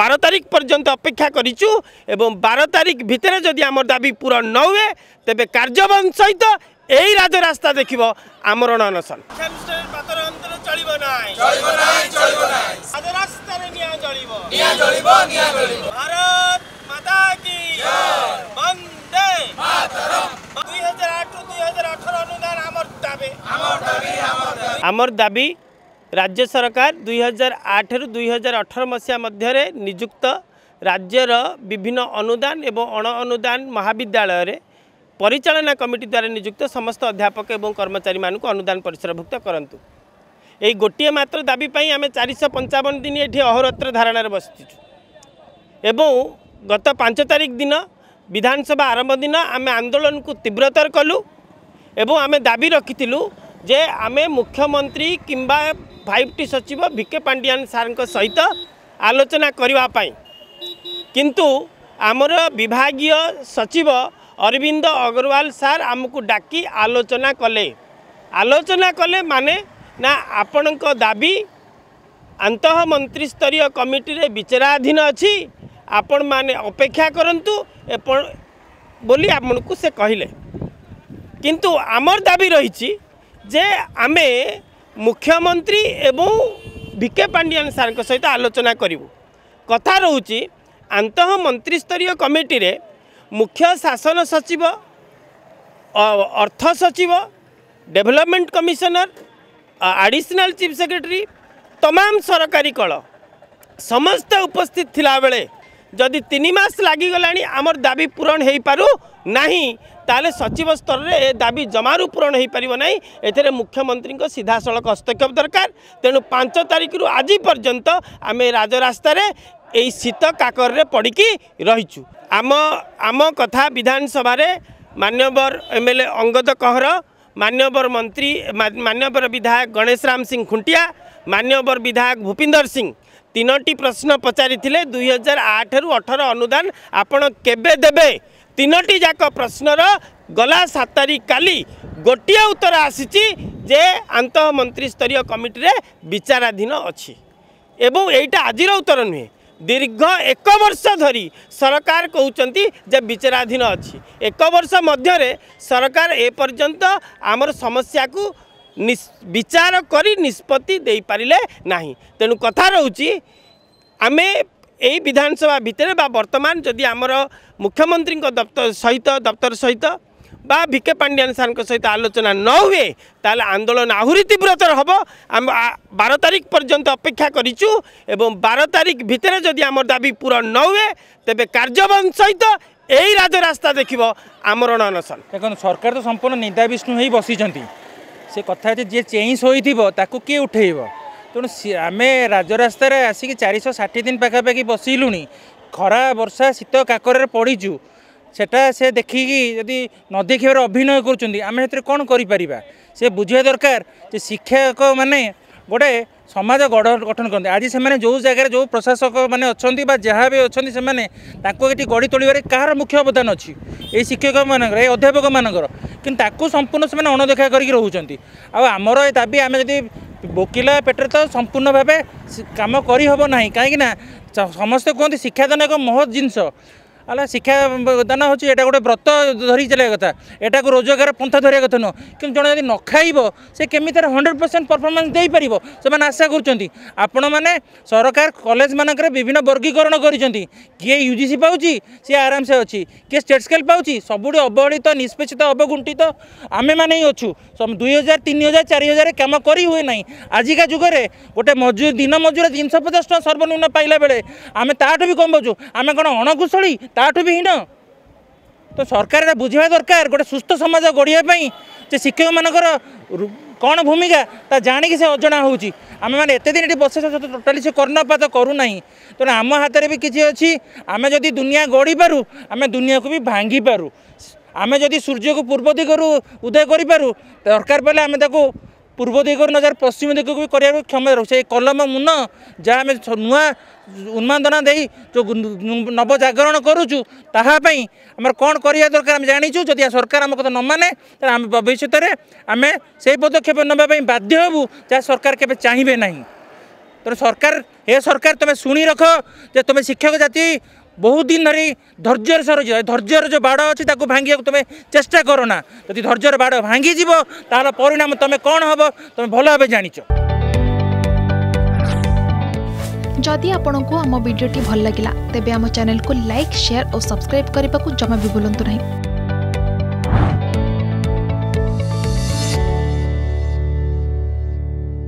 বার তারিখ পর্যন্ত অপেক্ষা করছু এবং বার তারিখ ভিতরে যদি আমার দাবি পূরণ ন হুয়ে তেবে কার্যবন সহিত এই রাজরাস্তা দেখব আমার অনশন ভারত মাতা কি বন্দে দুই হাজার আট দুই হাজার আঠারো অনুদান দাবি ରାଜ୍ୟ ସରକାର ଦୁଇ ହଜାର ଆଠରୁ ଦୁଇ ହଜାର ଅଠର ମସିହା ମଧ୍ୟରେ ନିଯୁକ୍ତ ରାଜ୍ୟର ବିଭିନ୍ନ ଅନୁଦାନ ଏବଂ ଅଣ ଅନୁଦାନ ମହାବିଦ୍ୟାଳୟରେ ପରିଚାଳନା କମିଟି ଦ୍ୱାରା ନିଯୁକ୍ତ ସମସ୍ତ ଅଧ୍ୟାପକ ଏବଂ କର୍ମଚାରୀମାନଙ୍କୁ ଅନୁଦାନ ପରିସରଭୁକ୍ତ କରନ୍ତୁ ଏହି ଗୋଟିଏ ମାତ୍ର ଦାବି ପାଇଁ ଆମେ ଚାରିଶହ ପଞ୍ଚାବନ ଦିନ ଏଠି ଅହରତ୍ର ଧାରଣାରେ ବସିଛୁ ଏବଂ ଗତ ପାଞ୍ଚ ତାରିଖ ଦିନ ବିଧାନସଭା ଆରମ୍ଭ ଦିନ ଆମେ ଆନ୍ଦୋଳନକୁ ତୀବ୍ରତର କଲୁ ଏବଂ ଆମେ ଦାବି ରଖିଥିଲୁ ଯେ ଆମେ ମୁଖ୍ୟମନ୍ତ୍ରୀ କିମ୍ବା फाइव टी सचिव भिके पांडियान सारं सहित आलोचना करने किंतु आमर विभाग सचिव अरविंद अग्रवाल सार आम को डाक आलोचना कले आलोचना कले माने ना आपण को दाबी आंत मंत्री स्तरीय कमिटी रे विचाराधीन अच्छी आपण माने अपेक्षा करतु बोली आम को से कहले किंतु आमर दाबी रही जे आमे ମୁଖ୍ୟମନ୍ତ୍ରୀ ଏବଂ ବି କେ ପାଣ୍ଡିଆନ ସାର୍ଙ୍କ ସହିତ ଆଲୋଚନା କରିବୁ କଥା ରହୁଛି ଆନ୍ତଃ ମନ୍ତ୍ରୀସ୍ତରୀୟ କମିଟିରେ ମୁଖ୍ୟ ଶାସନ ସଚିବ ଅର୍ଥ ସଚିବ development commissioner additional chief secretary ତମାମ ସରକାରୀ କଳ ସମସ୍ତେ ଉପସ୍ଥିତ ଥିଲାବେଳେ ଯଦି ତିନି ମାସ ଲାଗିଗଲାଣି ଆମର ଦାବି ପୂରଣ ହୋଇପାରୁ ନାହିଁ ତାହେଲେ ସଚିବ ସ୍ତରରେ ଏ ଦାବି ଜମାରୁ ପୂରଣ ହୋଇପାରିବ ନାହିଁ ଏଥିରେ ମୁଖ୍ୟମନ୍ତ୍ରୀଙ୍କ ସିଧାସଳଖ ହସ୍ତକ୍ଷେପ ଦରକାର ତେଣୁ ପାଞ୍ଚ ତାରିଖରୁ ଆଜି ପର୍ଯ୍ୟନ୍ତ ଆମେ ରାଜରାସ୍ତାରେ এই শীত কাকরে পড়িকি রইছু আম আম কথা বিধানসভায় মান্যবর এমএলএ অঙ্গদ কহর মান্যবর মন্ত্রী মান্যবর বিধায়ক গণেশ রাম সিং খুঁটিয়া ମାନ୍ୟବର ବିଧାୟକ ଭୂପିନ୍ଦର ସିଂ ତିନୋଟି ପ୍ରଶ୍ନ ପଚାରିଥିଲେ ଦୁଇହଜାର ଆଠରୁ ଅଠର ଅନୁଦାନ ଆପଣ କେବେ ଦେବେ ତିନୋଟି ଯାକ ପ୍ରଶ୍ନର ଗଲା ସାତ ତାରିଖ କାଲି ଗୋଟିଏ ଉତ୍ତର ଆସିଛି ଯେ ଆନ୍ତଃ ମନ୍ତ୍ରୀସ୍ତରୀୟ କମିଟିରେ ବିଚାରାଧୀନ ଅଛି ଏବଂ ଏଇଟା ଆଜିର ଉତ୍ତର ନୁହେଁ ଦୀର୍ଘ ଏକ ବର୍ଷ ଧରି ସରକାର କହୁଛନ୍ତି ଯେ ବିଚାରାଧୀନ ଅଛି ଏକ ବର୍ଷ ମଧ୍ୟରେ ସରକାର ଏପର୍ଯ୍ୟନ୍ତ ଆମର ସମସ୍ୟାକୁ বিচার করে নিষ্পতি দেইপারে না তেণু কথা রয়েছে আমি এই বিধানসভা ভিতরে বা বর্তমান যদি আমার মুখ্যমন্ত্রী দপ্তর সহিত দপ্তর সহিত বা ভিকে পাণ্ডিয়ান সারଙ୍କ সহিত আলোচনা ন হুয়ে তাহলে আন্দোলন আহুরি তীব্রতর হব আমি বার তারিখ পর্যন্ত অপেক্ষা করিছু এবং বার তারিখ ভিতরে যদি আমার দাবি পূরণ ন হুয়ে তেবে কার্যবন সহিত এই রাজরাস্তা দেখিব আমরণ অনশন দেখুন সরকার তো সম্পূর্ণ নিদাবিষ্ণু হয়ে বসিছেন ସେ କଥା ହେଉଛି ଯିଏ ଚେଇଁସ ହୋଇଥିବ ତାକୁ କିଏ ଉଠେଇବ ତେଣୁ ଆମେ ରାଜରାସ୍ତାରେ ଆସିକି ଚାରିଶହ ଷାଠିଏ ଦିନ ପାଖାପାଖି ବସିଲୁଣି ଖରା ବର୍ଷା ଶୀତ କାକରରେ ପଡ଼ିଛୁ ସେଟା ସେ ଦେଖିକି ଯଦି ନ ଦେଖିବାର ଅଭିନୟ କରୁଛନ୍ତି ଆମେ ସେଥିରେ କ'ଣ କରିପାରିବା ସେ ବୁଝିବା ଦରକାର ଯେ ଶିକ୍ଷକମାନେ ଗୋଟେ ସମାଜ ଗଠନ କରନ୍ତି ଆଜି ସେମାନେ ଯେଉଁ ଜାଗାରେ ଯେଉଁ ପ୍ରଶାସକମାନେ ଅଛନ୍ତି ବା ଯାହା ବି ଅଛନ୍ତି ସେମାନେ ତାଙ୍କୁ ଏଠି ଗଢ଼ି ତୋଳିବାରେ କାହାର ମୁଖ୍ୟ ଅବଦାନ ଅଛି ଏଇ ଶିକ୍ଷକମାନଙ୍କର ଏଇ ଅଧ୍ୟାପକମାନଙ୍କର କିନ୍ତୁ ତାକୁ ସମ୍ପୂର୍ଣ୍ଣ ସେମାନେ ଅଣଦେଖା କରିକି ରହୁଛନ୍ତି ଆଉ ଆମର ଏ ଦାବି ଆମେ ଯଦି ବକିଲ ପେଟରେ ତ ସମ୍ପୂର୍ଣ୍ଣ ଭାବେ କାମ କରିହେବ ନାହିଁ କାହିଁକିନା ସମସ୍ତେ କୁହନ୍ତି ଶିକ୍ଷାଦାନ ଏକ ମହତ୍ ଜିନିଷ ଶିକ୍ଷା ଦାନ ହେଉଛି ଏଇଟା ଗୋଟେ ବ୍ରତ ଧରି ଚାଲିବା କଥା ଏଟାକୁ ରୋଜଗାର ପନ୍ଥା ଧରିବା କଥା ନୁହଁ କିନ୍ତୁ ଜଣେ ଯଦି ନ ଖାଇବ ସେ କେମିତି ତା'ର ହଣ୍ଡ୍ରେଡ଼ ପରସେଣ୍ଟ ପରଫର୍ମାନ୍ସ ଦେଇପାରିବ ସେମାନେ ଆଶା କରୁଛନ୍ତି ଆପଣମାନେ ସରକାର କଲେଜମାନଙ୍କରେ ବିଭିନ୍ନ ବର୍ଗୀକରଣ କରିଛନ୍ତି କିଏ ୟୁ ଜି ସି ପାଉଛି ସିଏ ଆରାମସେ ଅଛି କିଏ ଷ୍ଟେଟ୍ ସ୍କେଲ୍ ପାଉଛି ସବୁଠୁ ଅବହେଳିତ ନିଷ୍ପେଷିତ ଅବଗୁଣ୍ଠିତ ଆମେମାନେ ହିଁ ଅଛୁ ଦୁଇ ହଜାର ତିନି ହଜାର ଚାରି ହଜାର କାମ କରିହୁଏ ନାହିଁ ଆଜିକା ଯୁଗରେ ଗୋଟେ ମଜୁରୀ ଦିନ ମଜୁରୀ ତିନିଶହ ପଚାଶ ଟଙ୍କା ସର୍ବନିମ୍ନ ପାଇଲା ବେଳେ ଆମେ ତାଠୁ ବି କମ୍ ପାଉଛୁ ଆମେ କ'ଣ ଅଣକୁଶଳୀ ତାଠୁ ବି ହୀନ ତ ସରକାର ଏଇଟା ବୁଝିବା ଦରକାର ଗୋଟେ ସୁସ୍ଥ ସମାଜ ଗଢ଼ିବା ପାଇଁ ଯେ ଶିକ୍ଷକମାନଙ୍କର କ'ଣ ଭୂମିକା ତା ଜାଣିକି ସେ ଅଜଣା ହେଉଛି ଆମେମାନେ ଏତେ ଦିନ ଏଠି ବସେଇ ସହିତ ଟୋଟାଲି ସେ କର୍ଣ୍ଣପାତ କରୁନାହିଁ ତେଣୁ ଆମ ହାତରେ ବି କିଛି ଅଛି ଆମେ ଯଦି ଦୁନିଆ ଗଢ଼ିପାରୁ ଆମେ ଦୁନିଆକୁ ବି ଭାଙ୍ଗିପାରୁ ଆମେ ଯଦି ସୂର୍ଯ୍ୟକୁ ପୂର୍ବ ଦିଗରୁ ଉଦୟ କରିପାରୁ ଦରକାର ପଡ଼ିଲେ ଆମେ ତାକୁ পূর্ব দিগর নজর পশ্চিম দিগক করার ক্ষমতা রয়েছে এই কলম মুন যা আমি নূয়া উন্মাদনা দিয়ে যে নবজাগরণ করুছু তাহাপাই আমার কম করা দরকার আমি জাঁচু যদি সরকার আমার কথা নমানে তাহলে আমি ভবিষ্যতের আমি সেই পদক্ষেপ নেওয়া বাধ্য হবু যা সরকার কেবে চাইবে না তো সরকার এ সরকার তুমি শুনে রখ যে তুমি শিক্ষক জাতি ବହୁତ ଦିନ ଧରି ଧୈର୍ଯ୍ୟର ସହ ରହିଯିବ ଧୈର୍ଯ୍ୟର ଯେଉଁ ବାଡ଼ ଅଛି ତାକୁ ଭାଙ୍ଗିବାକୁ ତୁମେ ଚେଷ୍ଟା କର ନା ଯଦି ଧୈର୍ଯ୍ୟର ବାଡ଼ ଭାଙ୍ଗିଯିବ ତାହାର ପରିଣାମ ତୁମେ କ'ଣ ହେବ ତୁମେ ଭଲ ଭାବେ ଜାଣିଛ ଯଦି ଆପଣଙ୍କୁ ଆମ ଭିଡ଼ିଓଟି ଭଲ ଲାଗିଲା ତେବେ ଆମ ଚ୍ୟାନେଲକୁ ଲାଇକ୍ ସେୟାର ଓ ସବସ୍କ୍ରାଇବ୍ କରିବାକୁ ଜମା ବି ଭୁଲନ୍ତୁ ନାହିଁ